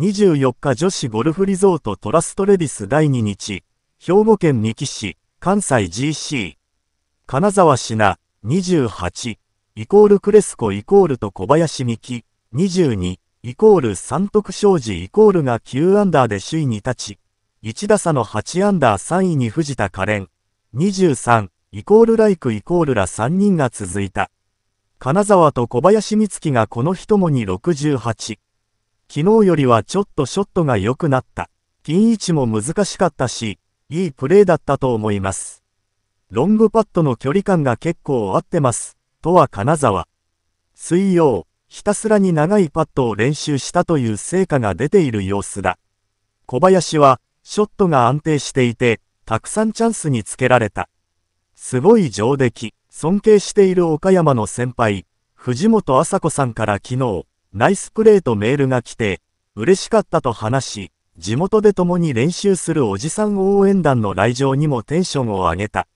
24日女子ゴルフリゾートトラストレディス第2日、兵庫県三木市、関西 GC、金沢市な、28、イコールクレスコイコールと小林美希、22、イコール三徳商事イコールが9アンダーで首位に立ち、1打差の8アンダー3位に藤田可憐、23、イコールライクイコールら3人が続いた。金沢と小林光希がこの日ともに68。昨日よりはちょっとショットが良くなった。ピン位置も難しかったし、いいプレーだったと思います。ロングパットの距離感が結構合ってます。とは金沢。水曜、ひたすらに長いパットを練習したという成果が出ている様子だ。小林は、ショットが安定していて、たくさんチャンスにつけられた。すごい上出来、尊敬している岡山の先輩、藤本麻子さんから昨日、ナイスプレーとメールが来て、嬉しかったと話し、地元で共に練習するおじさん応援団の来場にもテンションを上げた。